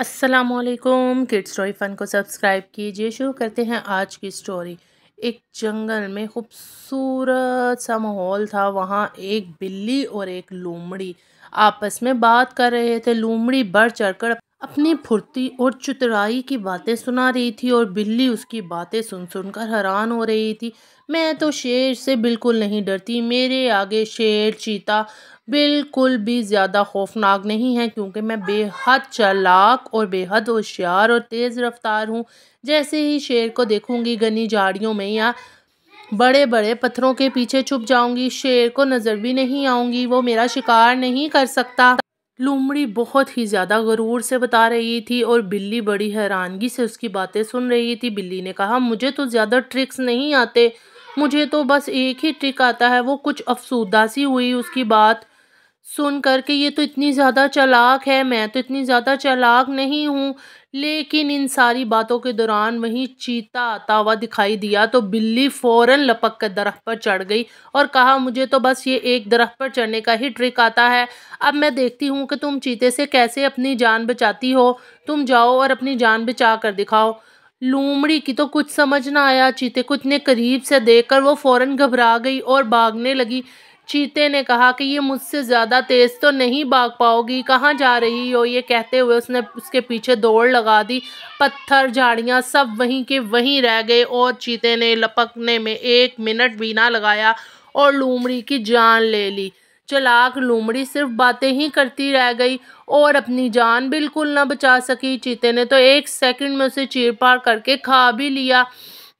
असलकुम kid story फ़न को subscribe कीजिए शुरू करते हैं आज की स्टोरी एक जंगल में खूबसूरत सा माहौल था वहाँ एक बिल्ली और एक लूमड़ी आपस में बात कर रहे थे लूमड़ी बढ़ चढ़कर अपनी फुर्ती और चतुराई की बातें सुना रही थी और बिल्ली उसकी बातें सुन सुनकर हैरान हो रही थी मैं तो शेर से बिल्कुल नहीं डरती मेरे आगे शेर चीता बिल्कुल भी ज़्यादा खौफनाक नहीं है क्योंकि मैं बेहद चालाक और बेहद होशियार और तेज़ रफ्तार हूँ जैसे ही शेर को देखूँगी घनी झाड़ियों में या बड़े बड़े पत्थरों के पीछे छुप जाऊँगी शेर को नज़र भी नहीं आऊँगी वो मेरा शिकार नहीं कर सकता लोमड़ी बहुत ही ज़्यादा गरूर से बता रही थी और बिल्ली बड़ी हैरानगी से उसकी बातें सुन रही थी बिल्ली ने कहा मुझे तो ज़्यादा ट्रिक्स नहीं आते मुझे तो बस एक ही ट्रिक आता है वो कुछ अफसूदा सी हुई उसकी बात सुन कर के ये तो इतनी ज़्यादा चलाक है मैं तो इतनी ज़्यादा चलाक नहीं हूँ लेकिन इन सारी बातों के दौरान वहीं चीता आता हुआ दिखाई दिया तो बिल्ली फ़ौरन लपक कर दरख्त पर चढ़ गई और कहा मुझे तो बस ये एक दरख्त पर चढ़ने का ही ट्रिक आता है अब मैं देखती हूँ कि तुम चीते से कैसे अपनी जान बचाती हो तुम जाओ और अपनी जान बचा कर दिखाओ लूमड़ी की तो कुछ समझ ना आया चीते को इतने करीब से कर वो फौरन घबरा गई और भागने लगी चीते ने कहा कि ये मुझसे ज़्यादा तेज़ तो नहीं भाग पाओगी कहाँ जा रही हो ये कहते हुए उसने उसके पीछे दौड़ लगा दी पत्थर झाड़ियाँ सब वहीं के वहीं रह गए और चीते ने लपकने में एक मिनट भी ना लगाया और लूमड़ी की जान ले ली चलाक लूमड़ी सिर्फ बातें ही करती रह गई और अपनी जान बिल्कुल ना बचा सकी चीते ने तो एक सेकंड में उसे चीरपाड़ करके खा भी लिया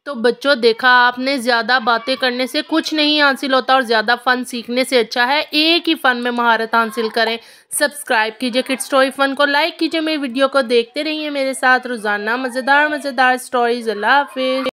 तो बच्चों देखा आपने ज़्यादा बातें करने से कुछ नहीं हासिल होता और ज़्यादा फ़न सीखने से अच्छा है एक ही फ़न में महारत हासिल करें सब्सक्राइब कीजिए किड स्टोरी फ़न को लाइक कीजिए मेरी वीडियो को देखते रहिए मेरे साथ रोज़ाना मज़ेदार मज़ेदार स्टोरीज़ अल्लाह हाफिज़